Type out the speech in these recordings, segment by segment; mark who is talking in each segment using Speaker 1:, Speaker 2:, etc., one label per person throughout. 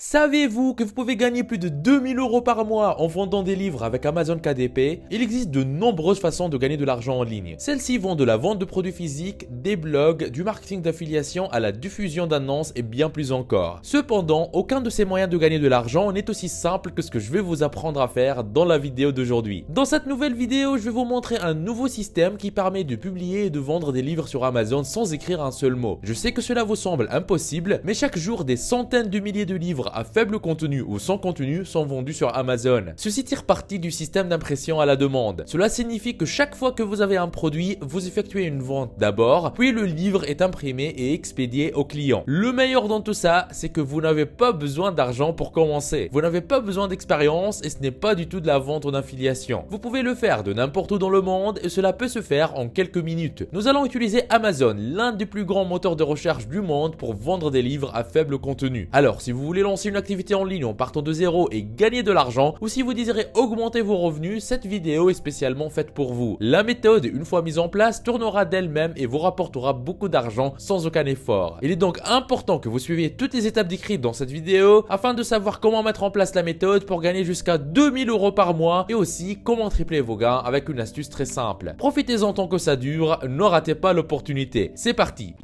Speaker 1: Savez-vous que vous pouvez gagner plus de 2000 euros par mois en vendant des livres avec Amazon KDP Il existe de nombreuses façons de gagner de l'argent en ligne. Celles-ci vont de la vente de produits physiques, des blogs, du marketing d'affiliation à la diffusion d'annonces et bien plus encore. Cependant, aucun de ces moyens de gagner de l'argent n'est aussi simple que ce que je vais vous apprendre à faire dans la vidéo d'aujourd'hui. Dans cette nouvelle vidéo, je vais vous montrer un nouveau système qui permet de publier et de vendre des livres sur Amazon sans écrire un seul mot. Je sais que cela vous semble impossible, mais chaque jour des centaines de milliers de livres à faible contenu ou sans contenu sont vendus sur Amazon. Ceci tire parti du système d'impression à la demande. Cela signifie que chaque fois que vous avez un produit, vous effectuez une vente d'abord, puis le livre est imprimé et expédié au client. Le meilleur dans tout ça, c'est que vous n'avez pas besoin d'argent pour commencer. Vous n'avez pas besoin d'expérience et ce n'est pas du tout de la vente en affiliation. Vous pouvez le faire de n'importe où dans le monde et cela peut se faire en quelques minutes. Nous allons utiliser Amazon, l'un des plus grands moteurs de recherche du monde pour vendre des livres à faible contenu. Alors, si vous voulez une activité en ligne en partant de zéro et gagner de l'argent, ou si vous désirez augmenter vos revenus, cette vidéo est spécialement faite pour vous. La méthode, une fois mise en place, tournera d'elle-même et vous rapportera beaucoup d'argent sans aucun effort. Il est donc important que vous suiviez toutes les étapes décrites dans cette vidéo afin de savoir comment mettre en place la méthode pour gagner jusqu'à 2000 euros par mois et aussi comment tripler vos gains avec une astuce très simple. Profitez-en tant que ça dure, ne ratez pas l'opportunité. C'est parti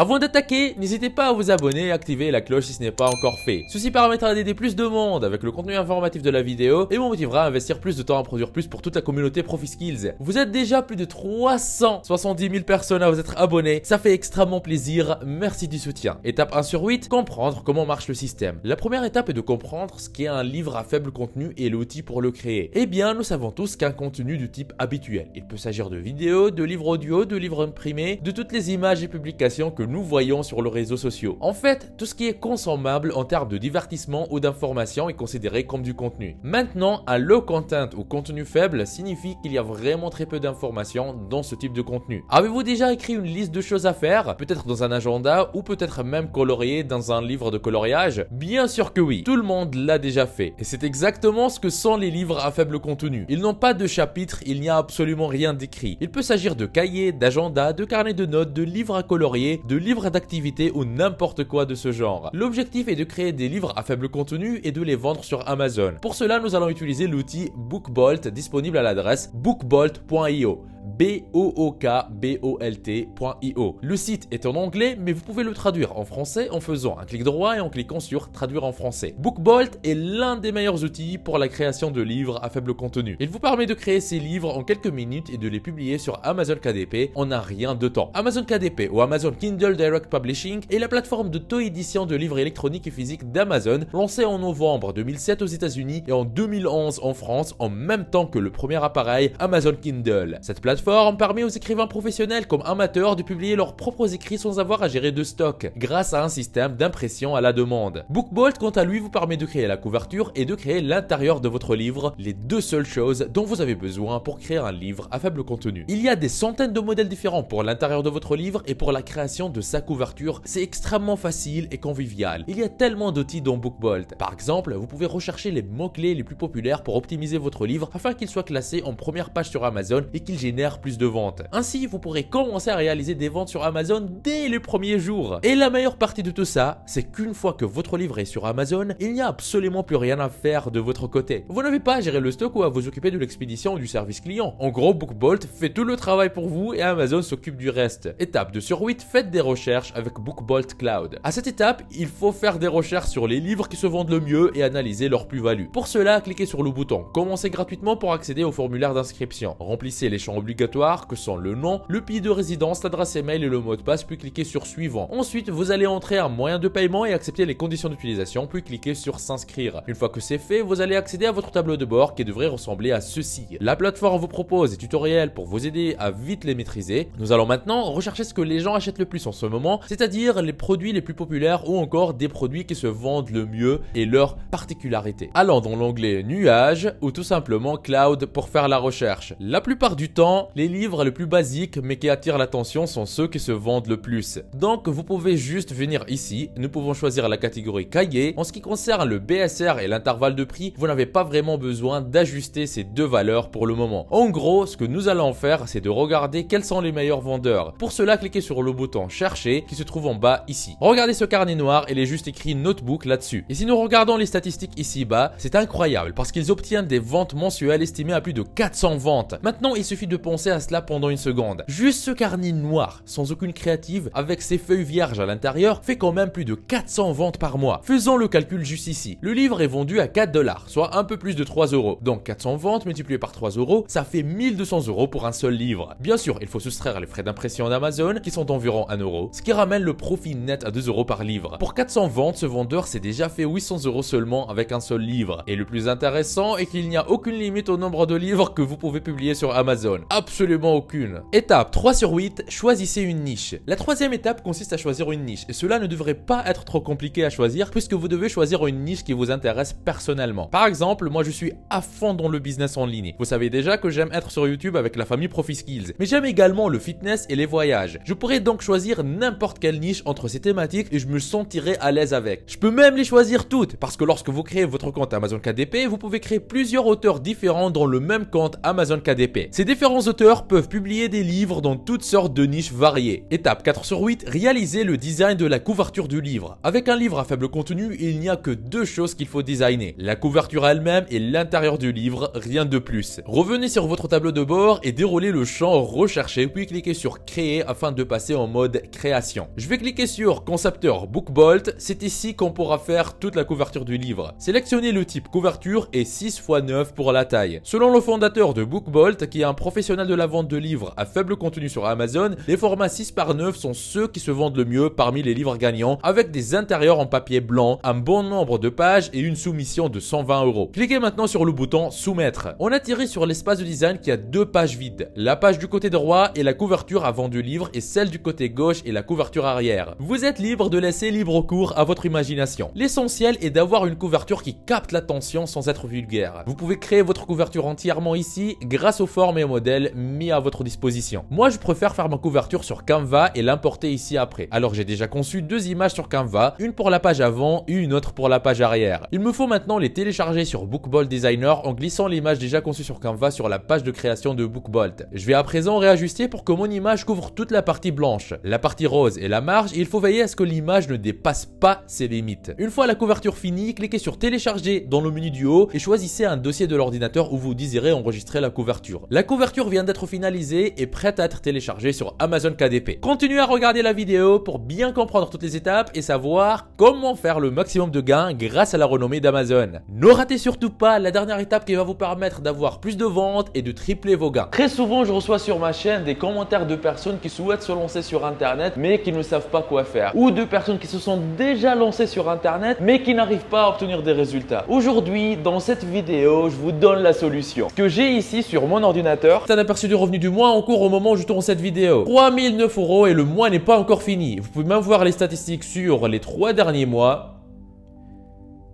Speaker 1: Avant d'attaquer, n'hésitez pas à vous abonner et activer la cloche si ce n'est pas encore fait. Ceci permettra d'aider plus de monde avec le contenu informatif de la vidéo et vous motivera à investir plus de temps à produire plus pour toute la communauté ProfiSkills. Vous êtes déjà plus de 370 000 personnes à vous être abonnés, ça fait extrêmement plaisir, merci du soutien. Étape 1 sur 8, comprendre comment marche le système. La première étape est de comprendre ce qu'est un livre à faible contenu et l'outil pour le créer. Eh bien, nous savons tous qu'un contenu du type habituel, il peut s'agir de vidéos, de livres audio, de livres imprimés, de toutes les images et publications que nous voyons sur les réseaux sociaux. En fait, tout ce qui est consommable en termes de divertissement ou d'information est considéré comme du contenu. Maintenant, un low content ou contenu faible signifie qu'il y a vraiment très peu d'informations dans ce type de contenu. Avez-vous déjà écrit une liste de choses à faire, peut-être dans un agenda ou peut-être même colorié dans un livre de coloriage Bien sûr que oui, tout le monde l'a déjà fait. Et c'est exactement ce que sont les livres à faible contenu. Ils n'ont pas de chapitres, il n'y a absolument rien d'écrit. Il peut s'agir de cahiers, d'agendas, de carnets de notes, de livres à colorier, de livres d'activité ou n'importe quoi de ce genre. L'objectif est de créer des livres à faible contenu et de les vendre sur Amazon. Pour cela, nous allons utiliser l'outil BookBolt disponible à l'adresse bookbolt.io bookbolt.io. Le site est en anglais, mais vous pouvez le traduire en français en faisant un clic droit et en cliquant sur traduire en français. BookBolt est l'un des meilleurs outils pour la création de livres à faible contenu. Il vous permet de créer ces livres en quelques minutes et de les publier sur Amazon KDP en un rien de temps. Amazon KDP ou Amazon Kindle Direct Publishing est la plateforme de taux édition de livres électroniques et physiques d'Amazon lancée en novembre 2007 aux États-Unis et en 2011 en France en même temps que le premier appareil Amazon Kindle. Cette plateforme permet aux écrivains professionnels comme amateurs de publier leurs propres écrits sans avoir à gérer de stock, grâce à un système d'impression à la demande. BookBolt, quant à lui, vous permet de créer la couverture et de créer l'intérieur de votre livre, les deux seules choses dont vous avez besoin pour créer un livre à faible contenu. Il y a des centaines de modèles différents pour l'intérieur de votre livre et pour la création de sa couverture, c'est extrêmement facile et convivial. Il y a tellement d'outils dans BookBolt. Par exemple, vous pouvez rechercher les mots-clés les plus populaires pour optimiser votre livre afin qu'il soit classé en première page sur Amazon et qu'il génère plus de ventes. Ainsi, vous pourrez commencer à réaliser des ventes sur Amazon dès les premiers jours. Et la meilleure partie de tout ça, c'est qu'une fois que votre livre est sur Amazon, il n'y a absolument plus rien à faire de votre côté. Vous n'avez pas à gérer le stock ou à vous occuper de l'expédition ou du service client. En gros, BookBolt fait tout le travail pour vous et Amazon s'occupe du reste. Étape 2 sur 8, faites des recherches avec BookBolt Cloud. À cette étape, il faut faire des recherches sur les livres qui se vendent le mieux et analyser leur plus-value. Pour cela, cliquez sur le bouton Commencez gratuitement pour accéder au formulaire d'inscription. Remplissez les champs obligatoires que sont le nom, le pays de résidence, l'adresse email et le mot de passe, puis cliquez sur suivant. Ensuite, vous allez entrer un moyen de paiement et accepter les conditions d'utilisation, puis cliquez sur s'inscrire. Une fois que c'est fait, vous allez accéder à votre tableau de bord qui devrait ressembler à ceci. La plateforme vous propose des tutoriels pour vous aider à vite les maîtriser. Nous allons maintenant rechercher ce que les gens achètent le plus en ce moment, c'est-à-dire les produits les plus populaires ou encore des produits qui se vendent le mieux et leurs particularités. Allons dans l'onglet nuage ou tout simplement cloud pour faire la recherche. La plupart du temps, les livres les plus basiques mais qui attirent l'attention sont ceux qui se vendent le plus. Donc vous pouvez juste venir ici, nous pouvons choisir la catégorie cahier. En ce qui concerne le BSR et l'intervalle de prix, vous n'avez pas vraiment besoin d'ajuster ces deux valeurs pour le moment. En gros, ce que nous allons faire, c'est de regarder quels sont les meilleurs vendeurs. Pour cela, cliquez sur le bouton chercher qui se trouve en bas ici. Regardez ce carnet noir, il est juste écrit notebook là-dessus. Et si nous regardons les statistiques ici bas, c'est incroyable parce qu'ils obtiennent des ventes mensuelles estimées à plus de 400 ventes. Maintenant, il suffit de penser à cela pendant une seconde. Juste ce carnet noir, sans aucune créative, avec ses feuilles vierges à l'intérieur, fait quand même plus de 400 ventes par mois. Faisons le calcul juste ici. Le livre est vendu à 4 dollars, soit un peu plus de 3 euros. Donc 400 ventes multipliées par 3 euros, ça fait 1200 euros pour un seul livre. Bien sûr, il faut soustraire les frais d'impression d'Amazon, qui sont environ 1 euro, ce qui ramène le profit net à 2 euros par livre. Pour 400 ventes, ce vendeur s'est déjà fait 800 euros seulement avec un seul livre. Et le plus intéressant est qu'il n'y a aucune limite au nombre de livres que vous pouvez publier sur Amazon absolument aucune. Étape 3 sur 8, choisissez une niche. La troisième étape consiste à choisir une niche et cela ne devrait pas être trop compliqué à choisir puisque vous devez choisir une niche qui vous intéresse personnellement. Par exemple, moi je suis à fond dans le business en ligne. Vous savez déjà que j'aime être sur YouTube avec la famille ProfiSkills, mais j'aime également le fitness et les voyages. Je pourrais donc choisir n'importe quelle niche entre ces thématiques et je me sentirai à l'aise avec. Je peux même les choisir toutes parce que lorsque vous créez votre compte Amazon KDP, vous pouvez créer plusieurs auteurs différents dans le même compte Amazon KDP. Ces différents auteurs auteurs peuvent publier des livres dans toutes sortes de niches variées. Étape 4 sur 8, réaliser le design de la couverture du livre. Avec un livre à faible contenu, il n'y a que deux choses qu'il faut designer. La couverture elle-même et l'intérieur du livre, rien de plus. Revenez sur votre tableau de bord et déroulez le champ Rechercher puis cliquez sur créer afin de passer en mode création. Je vais cliquer sur concepteur BookBolt, c'est ici qu'on pourra faire toute la couverture du livre. Sélectionnez le type couverture et 6 x 9 pour la taille. Selon le fondateur de BookBolt, qui est un professionnel de la vente de livres à faible contenu sur Amazon, les formats 6 par 9 sont ceux qui se vendent le mieux parmi les livres gagnants, avec des intérieurs en papier blanc, un bon nombre de pages et une soumission de 120 euros. Cliquez maintenant sur le bouton Soumettre. On a tiré sur l'espace de design qui a deux pages vides. La page du côté droit et la couverture avant du livre et celle du côté gauche et la couverture arrière. Vous êtes libre de laisser libre cours à votre imagination. L'essentiel est d'avoir une couverture qui capte l'attention sans être vulgaire. Vous pouvez créer votre couverture entièrement ici grâce aux formes et aux modèles mis à votre disposition. Moi, je préfère faire ma couverture sur Canva et l'importer ici après. Alors, j'ai déjà conçu deux images sur Canva, une pour la page avant et une autre pour la page arrière. Il me faut maintenant les télécharger sur Bookbolt Designer en glissant l'image déjà conçue sur Canva sur la page de création de Bookbolt. Je vais à présent réajuster pour que mon image couvre toute la partie blanche, la partie rose et la marge, il faut veiller à ce que l'image ne dépasse pas ses limites. Une fois la couverture finie, cliquez sur télécharger dans le menu du haut et choisissez un dossier de l'ordinateur où vous désirez enregistrer la couverture. La couverture vient d'être finalisée et prête à être téléchargée sur Amazon KDP. Continuez à regarder la vidéo pour bien comprendre toutes les étapes et savoir comment faire le maximum de gains grâce à la renommée d'Amazon. Ne ratez surtout pas la dernière étape qui va vous permettre d'avoir plus de ventes et de tripler vos gains. Très souvent, je reçois sur ma chaîne des commentaires de personnes qui souhaitent se lancer sur Internet mais qui ne savent pas quoi faire. Ou de personnes qui se sont déjà lancées sur Internet mais qui n'arrivent pas à obtenir des résultats. Aujourd'hui, dans cette vidéo, je vous donne la solution. Ce que j'ai ici sur mon ordinateur, c'est un de du revenu du mois en cours au moment où je tourne cette vidéo. 3009 euros et le mois n'est pas encore fini. Vous pouvez même voir les statistiques sur les trois derniers mois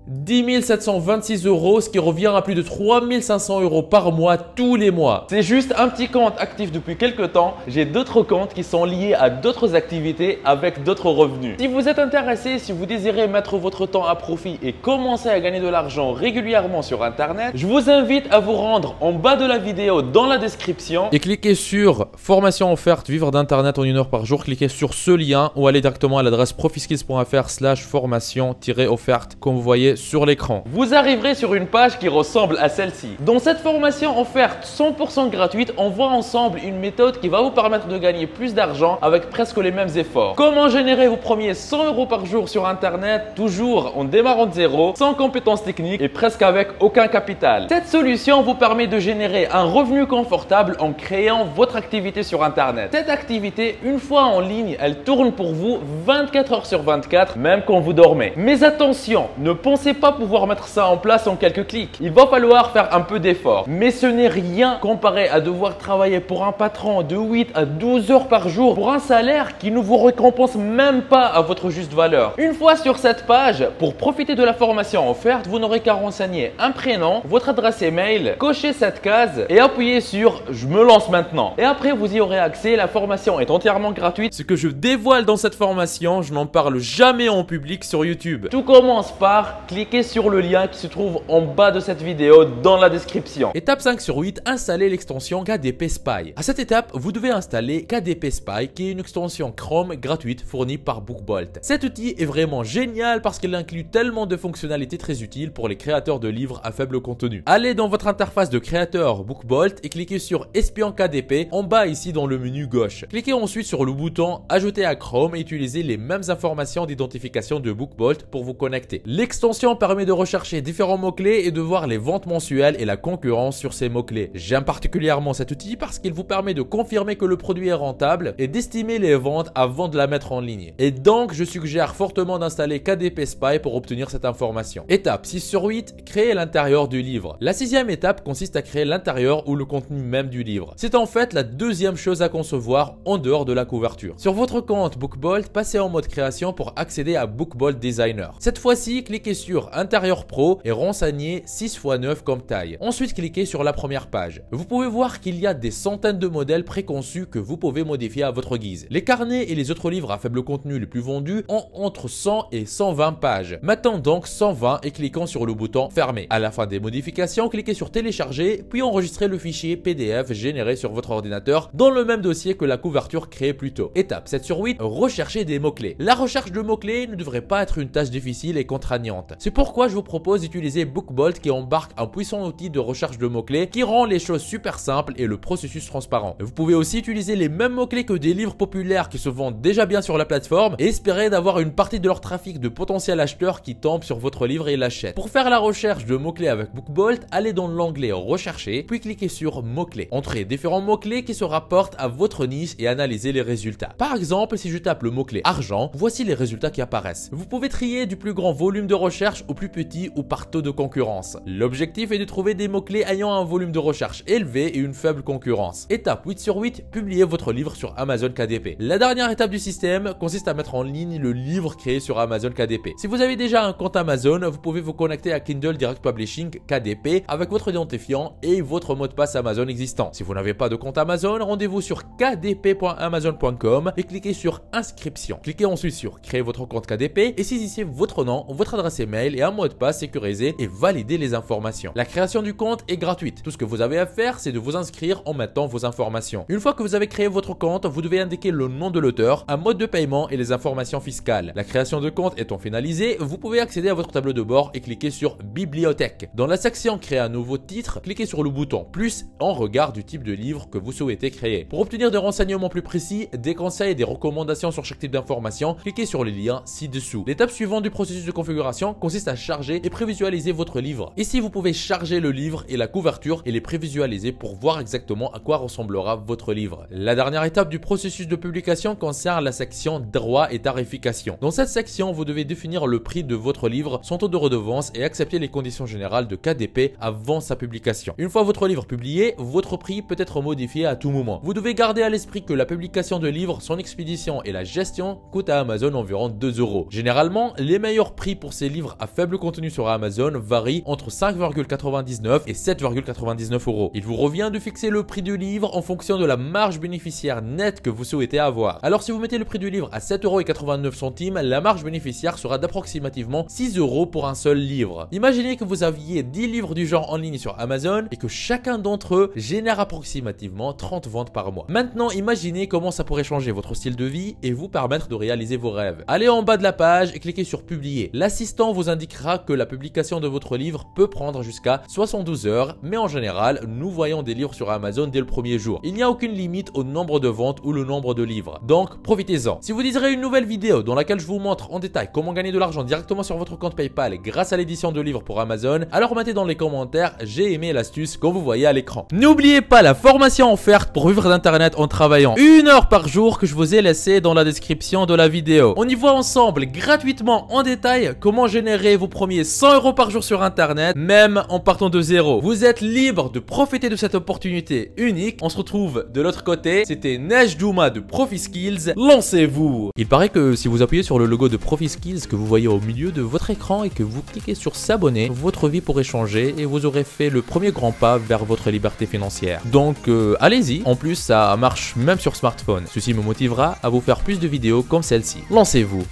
Speaker 1: 10 726 euros, ce qui revient à plus de 3500 euros par mois tous les mois. C'est juste un petit compte actif depuis quelques temps. J'ai d'autres comptes qui sont liés à d'autres activités avec d'autres revenus. Si vous êtes intéressé, si vous désirez mettre votre temps à profit et commencer à gagner de l'argent régulièrement sur Internet, je vous invite à vous rendre en bas de la vidéo dans la description et cliquez sur formation offerte vivre d'Internet en une heure par jour. Cliquez sur ce lien ou allez directement à l'adresse profiskills.fr slash formation-offerte. Comme vous voyez, sur l'écran. Vous arriverez sur une page qui ressemble à celle-ci. Dans cette formation offerte 100% gratuite, on voit ensemble une méthode qui va vous permettre de gagner plus d'argent avec presque les mêmes efforts. Comment générer vos premiers 100 euros par jour sur Internet, toujours en démarrant de zéro, sans compétences techniques et presque avec aucun capital. Cette solution vous permet de générer un revenu confortable en créant votre activité sur Internet. Cette activité, une fois en ligne, elle tourne pour vous 24 heures sur 24, même quand vous dormez. Mais attention, ne pensez pas pouvoir mettre ça en place en quelques clics. Il va falloir faire un peu d'effort. Mais ce n'est rien comparé à devoir travailler pour un patron de 8 à 12 heures par jour pour un salaire qui ne vous récompense même pas à votre juste valeur. Une fois sur cette page, pour profiter de la formation offerte, vous n'aurez qu'à renseigner un prénom, votre adresse email, cocher cette case et appuyer sur je me lance maintenant. Et après, vous y aurez accès. La formation est entièrement gratuite. Ce que je dévoile dans cette formation, je n'en parle jamais en public sur YouTube. Tout commence par cliquez sur le lien qui se trouve en bas de cette vidéo dans la description. Étape 5 sur 8, installer l'extension KDP Spy. À cette étape, vous devez installer KDP Spy qui est une extension Chrome gratuite fournie par BookBolt. Cet outil est vraiment génial parce qu'il inclut tellement de fonctionnalités très utiles pour les créateurs de livres à faible contenu. Allez dans votre interface de créateur BookBolt et cliquez sur Espion KDP en bas ici dans le menu gauche. Cliquez ensuite sur le bouton Ajouter à Chrome et utilisez les mêmes informations d'identification de BookBolt pour vous connecter. L'extension permet de rechercher différents mots-clés et de voir les ventes mensuelles et la concurrence sur ces mots-clés. J'aime particulièrement cet outil parce qu'il vous permet de confirmer que le produit est rentable et d'estimer les ventes avant de la mettre en ligne. Et donc, je suggère fortement d'installer KDP Spy pour obtenir cette information. Étape 6 sur 8, créer l'intérieur du livre. La sixième étape consiste à créer l'intérieur ou le contenu même du livre. C'est en fait la deuxième chose à concevoir en dehors de la couverture. Sur votre compte BookBolt, passez en mode création pour accéder à BookBolt Designer. Cette fois-ci, cliquez sur Intérieur pro et renseigner 6 x 9 comme taille. Ensuite, cliquez sur la première page. Vous pouvez voir qu'il y a des centaines de modèles préconçus que vous pouvez modifier à votre guise. Les carnets et les autres livres à faible contenu les plus vendus ont entre 100 et 120 pages. Maintenant donc 120 et cliquons sur le bouton fermer. À la fin des modifications, cliquez sur télécharger puis enregistrez le fichier PDF généré sur votre ordinateur dans le même dossier que la couverture créée plus tôt. Étape 7 sur 8, recherchez des mots-clés. La recherche de mots-clés ne devrait pas être une tâche difficile et contraignante. C'est pourquoi je vous propose d'utiliser BookBolt qui embarque un puissant outil de recherche de mots-clés qui rend les choses super simples et le processus transparent. Vous pouvez aussi utiliser les mêmes mots-clés que des livres populaires qui se vendent déjà bien sur la plateforme et espérer d'avoir une partie de leur trafic de potentiels acheteurs qui tombent sur votre livre et l'achètent. Pour faire la recherche de mots-clés avec BookBolt, allez dans l'onglet Rechercher, puis cliquez sur Mots-clés. Entrez différents mots-clés qui se rapportent à votre niche et analysez les résultats. Par exemple, si je tape le mot-clé argent, voici les résultats qui apparaissent. Vous pouvez trier du plus grand volume de recherche au plus petit ou par taux de concurrence. L'objectif est de trouver des mots-clés ayant un volume de recherche élevé et une faible concurrence. Étape 8 sur 8, publiez votre livre sur Amazon KDP. La dernière étape du système consiste à mettre en ligne le livre créé sur Amazon KDP. Si vous avez déjà un compte Amazon, vous pouvez vous connecter à Kindle Direct Publishing KDP avec votre identifiant et votre mot de passe Amazon existant. Si vous n'avez pas de compte Amazon, rendez-vous sur kdp.amazon.com et cliquez sur inscription. Cliquez ensuite sur créer votre compte KDP et saisissez votre nom, votre adresse email et un mot de passe sécurisé et valider les informations. La création du compte est gratuite. Tout ce que vous avez à faire, c'est de vous inscrire en mettant vos informations. Une fois que vous avez créé votre compte, vous devez indiquer le nom de l'auteur, un mode de paiement et les informations fiscales. La création de compte étant finalisée, vous pouvez accéder à votre tableau de bord et cliquer sur Bibliothèque. Dans la section Créer un nouveau titre, cliquez sur le bouton Plus en regard du type de livre que vous souhaitez créer. Pour obtenir des renseignements plus précis, des conseils et des recommandations sur chaque type d'information, cliquez sur les liens ci-dessous. L'étape suivante du processus de configuration consiste à charger et prévisualiser votre livre. Ici, vous pouvez charger le livre et la couverture et les prévisualiser pour voir exactement à quoi ressemblera votre livre. La dernière étape du processus de publication concerne la section droit et tarification. Dans cette section, vous devez définir le prix de votre livre, son taux de redevance et accepter les conditions générales de KDP avant sa publication. Une fois votre livre publié, votre prix peut être modifié à tout moment. Vous devez garder à l'esprit que la publication de livres, son expédition et la gestion coûtent à Amazon environ 2 euros. Généralement, les meilleurs prix pour ces livres à faible contenu sur Amazon varie entre 5,99 et 7,99 euros. Il vous revient de fixer le prix du livre en fonction de la marge bénéficiaire nette que vous souhaitez avoir. Alors si vous mettez le prix du livre à 7,89 euros, la marge bénéficiaire sera d'approximativement 6 euros pour un seul livre. Imaginez que vous aviez 10 livres du genre en ligne sur Amazon et que chacun d'entre eux génère approximativement 30 ventes par mois. Maintenant, imaginez comment ça pourrait changer votre style de vie et vous permettre de réaliser vos rêves. Allez en bas de la page et cliquez sur publier. L'assistant vous indiquera que la publication de votre livre peut prendre jusqu'à 72 heures, mais en général, nous voyons des livres sur Amazon dès le premier jour. Il n'y a aucune limite au nombre de ventes ou le nombre de livres. Donc, profitez-en. Si vous désirez une nouvelle vidéo dans laquelle je vous montre en détail comment gagner de l'argent directement sur votre compte PayPal grâce à l'édition de livres pour Amazon, alors mettez dans les commentaires j'ai aimé l'astuce que vous voyez à l'écran. N'oubliez pas la formation offerte pour vivre d'internet en travaillant. Une heure par jour que je vous ai laissée dans la description de la vidéo. On y voit ensemble gratuitement en détail comment générer vos premiers 100 euros par jour sur internet, même en partant de zéro. Vous êtes libre de profiter de cette opportunité unique. On se retrouve de l'autre côté. C'était Neige Douma de Skills. Lancez-vous Il paraît que si vous appuyez sur le logo de Skills que vous voyez au milieu de votre écran et que vous cliquez sur s'abonner, votre vie pourrait changer et vous aurez fait le premier grand pas vers votre liberté financière. Donc euh, allez-y. En plus, ça marche même sur smartphone. Ceci me motivera à vous faire plus de vidéos comme celle-ci. Lancez-vous